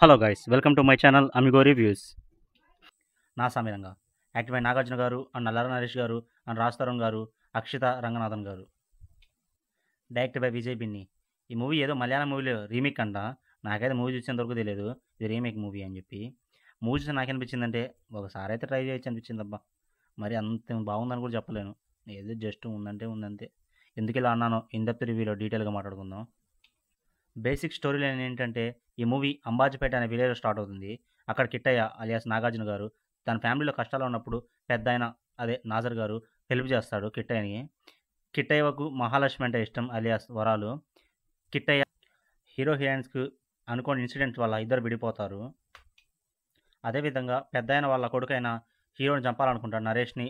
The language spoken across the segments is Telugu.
hello guys welcome to my channel Amigo Reviews Naa Saamiranga active Nagarjuna గారు అండ్ నల్లార నరేష్ గారు అండ్ రాజ్ తరుణ్ గారు అక్షిత రంగనాథన్ గారు డైరెక్ట్ బై విజయ్ బిన్ని ఈ మూవీ ఏదో మలయాళం మూవీలో రీమేక్ అంట నాకైతే మూవీ చూసేంతవరకు తెలియదు ఇది రీమేక్ మూవీ అని చెప్పి మూవీ చూసి నాకు అనిపించిందంటే ఒకసారి అయితే ట్రై చేయొచ్చు అనిపించింది అబ్బా మరి అంత బాగుందని కూడా చెప్పలేను ఏదో జస్ట్ ఉందంటే ఉందంతే ఎందుకు ఇలా అన్నానో ఇన్ డెప్త్ రివ్యూలో డీటెయిల్గా మాట్లాడుకుందాం బేసిక్ స్టోరీ లైన్ ఏంటంటే ఈ మూవీ అంబాజీపేట అనే విలేజ్లో స్టార్ట్ అవుతుంది అక్కడ కిట్టయ్య అలియాస్ నాగార్జున గారు తన ఫ్యామిలీలో కష్టాలు ఉన్నప్పుడు పెద్ద ఆయన అదే నాజర్ గారు హెల్ప్ చేస్తాడు కిట్టయ్యని కిట్టయ్యకు మహాలక్ష్మి అంటే ఇష్టం అలియాస్ వరాలు కిట్టయ్య హీరో హీరోయిన్స్కి అనుకోని ఇన్సిడెంట్స్ వల్ల ఇద్దరు విడిపోతారు అదేవిధంగా పెద్ద అయిన వాళ్ళ కొడుకైన హీరోని చంపాలనుకుంటాడు నరేష్ని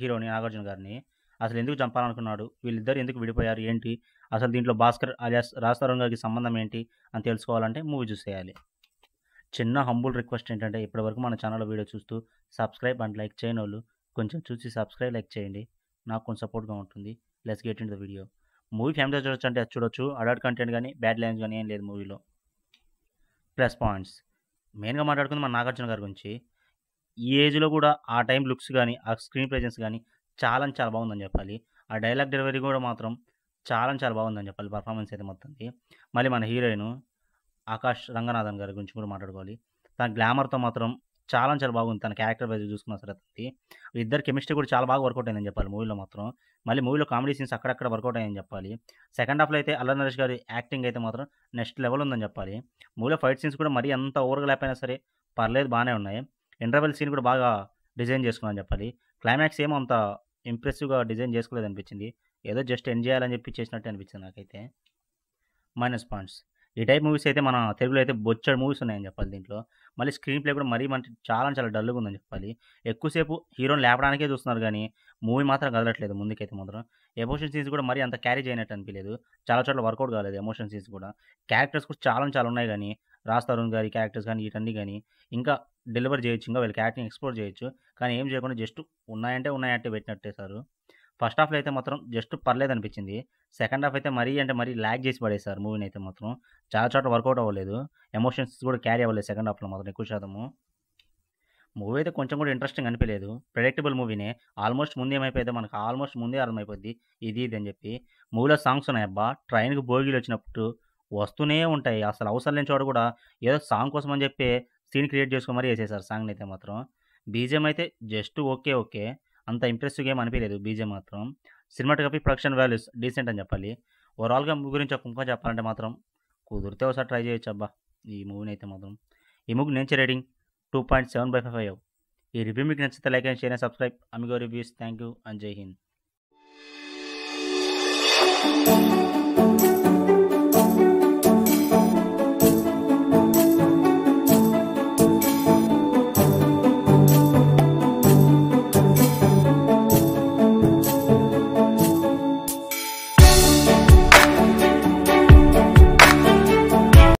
హీరోని నాగార్జున గారిని అసలు ఎందుకు చంపాలనుకున్నాడు వీళ్ళిద్దరు ఎందుకు విడిపోయారు ఏంటి అసలు దీంట్లో భాస్కర్ అలియాస్ రాజతరుణ్ గారికి సంబంధం ఏంటి అని తెలుసుకోవాలంటే మూవీ చూసేయాలి చిన్న హంబుల్ రిక్వెస్ట్ ఏంటంటే ఇప్పటివరకు మన ఛానల్ వీడియో చూస్తూ సబ్స్క్రైబ్ అండ్ లైక్ చేయని వాళ్ళు కొంచెం చూసి సబ్స్క్రైబ్ లైక్ చేయండి నాకు కొంచెం సపోర్ట్గా ఉంటుంది let's get in the video movie family చూడొచ్చు అంటే చూడొచ్చు అడల్ట్ కంటెంట్ కానీ బ్యాడ్ లైన్స్ కానీ ఏం లేదు మూవీలో ప్లస్ పాయింట్స్ మెయిన్గా మాట్లాడుకుంది మన నాగార్జున గారి గురించి ఈ ఏజ్లో కూడా ఆ టైం లుక్స్ కానీ ఆ స్క్రీన్ ప్రెజెన్స్ కానీ చాలా చాలా బాగుందని చెప్పాలి ఆ డైలాగ్ డెలివరీ కూడా మాత్రం చాలా చాలా బాగుందని చెప్పాలి పర్ఫార్మెన్స్ అయితే మొత్తంది మళ్ళీ మన హీరోయిన్ ఆకాష్ రంగనాథన్ గారి గురించి కూడా మాట్లాడుకోవాలి తన గ్లామర్తో మాత్రం చాలా చాలా బాగుంది తన క్యారెక్టర్ వైజ్ చూసుకున్న సరే తనకి ఇద్దరు కెమిస్ట్రీ కూడా చాలా బాగా వర్కౌట్ అయిందని చెప్పాలి మూవీలో మాత్రం మళ్ళీ మూవీలో కామెడీ సీన్స్ అక్కడక్కడ వర్కౌట్ అయ్యని చెప్పాలి సెకండ్ హాఫ్లో అయితే అల్లర్ నరేష్ గారి యాక్టింగ్ అయితే మాత్రం నెక్స్ట్ లెవెల్ ఉందని చెప్పాలి మూవీలో ఫైట్ సీన్స్ కూడా మరీ అంత ఓవర్గా లేకపోయినా సరే పర్లేదు బాగానే ఉన్నాయి ఇంటర్వెల్ సీన్ కూడా బాగా డిజైన్ చేసుకున్నాను చెప్పాలి క్లైమాక్స్ ఏమో అంత ఇంప్రెసివ్గా డిజైన్ చేసుకోలేదు అనిపించింది ఏదో జస్ట్ ఎండ్ చేయాలని చెప్పి చేసినట్టు అనిపించింది నాకైతే మైనస్ పాయింట్స్ ఈ టైప్ మూవీస్ అయితే మన తెలుగులో అయితే బొచ్చడు మూవీస్ ఉన్నాయని చెప్పాలి దీంట్లో మళ్ళీ స్క్రీన్ ప్లే కూడా మరీ మనకి చాలా చాలా డల్గా ఉందని చెప్పాలి ఎక్కువసేపు హీరోని లేపడానికే చూస్తున్నారు కానీ మూవీ మాత్రం కదలట్లేదు ముందుకైతే మాత్రం ఎమోషన్ సీన్స్ కూడా మరీ అంత క్యారీ చేయనట్టు అనిపించలేదు చాలా చోట్ల వర్కౌట్ కాలేదు ఎమోషన్ సీన్స్ కూడా క్యారెక్టర్స్ కూడా చాలా చాలా ఉన్నాయి కానీ రాజ్ తరుణ్ గారి క్యారెక్టర్స్ కానీ వీటన్ని కానీ ఇంకా డెలివర్ చేయొచ్చు ఇంకా వీళ్ళ క్యాట్ని ఎక్స్ప్లోర్ చేయొచ్చు కానీ ఏం చేయకుండా జస్ట్ ఉన్నాయంటే ఉన్నాయంటే పెట్టినట్టే సార్ ఫస్ట్ హాఫ్లో అయితే మాత్రం జస్ట్ పర్లేదు అనిపించింది సెకండ్ హాఫ్ అయితే మరీ అంటే మరీ ల్యాగ్ చేసి పడేసారు మూవీని అయితే మాత్రం చాలా చోట్ల వర్కౌట్ అవ్వలేదు ఎమోషన్స్ కూడా క్యారీ అవ్వలేదు సెకండ్ హాఫ్లో మాత్రం ఎక్కువ శాతము మూవీ అయితే కొంచెం కూడా ఇంట్రెస్టింగ్ అనిపించలేదు ప్రెడిక్టబుల్ మూవీనే ఆల్మోస్ట్ ఏమైపోయిందో మనకు ఆల్మోస్ట్ ముందే అర్థమైపోద్ది ఇది ఇది అని చెప్పి మూవీలో సాంగ్స్ ఉన్నాయి అబ్బా ట్రైన్కి భోగిలు వచ్చినప్పుడు వస్తూనే ఉంటాయి అసలు అవసరం లేని చోట కూడా ఏదో సాంగ్ కోసం అని చెప్పి సీన్ క్రియేట్ చేసుకో మరీ వేసేసారు సాంగ్ని అయితే మాత్రం బీజం అయితే జస్ట్ ఓకే ఓకే అంత ఇంప్రెసివ్గా గేమ్ అనిపించలేదు బీజం మాత్రం సినిమాటోగ్రఫీ ప్రొడక్షన్ వాల్యూస్ డీసెంట్ అని చెప్పాలి ఓవరాల్గా మూవీ గురించి ఒక ఒక్కొక్క చెప్పాలంటే మాత్రం కుదిరితే ఒకసారి ట్రై చేయొచ్చు అబ్బా ఈ మూవీని అయితే మాత్రం ఈ మూవీ నేను rating two point seven by five ఈ రివ్యూ మీకు నచ్చితే like and share and subscribe Amigo Reviews thank you and Jai Hind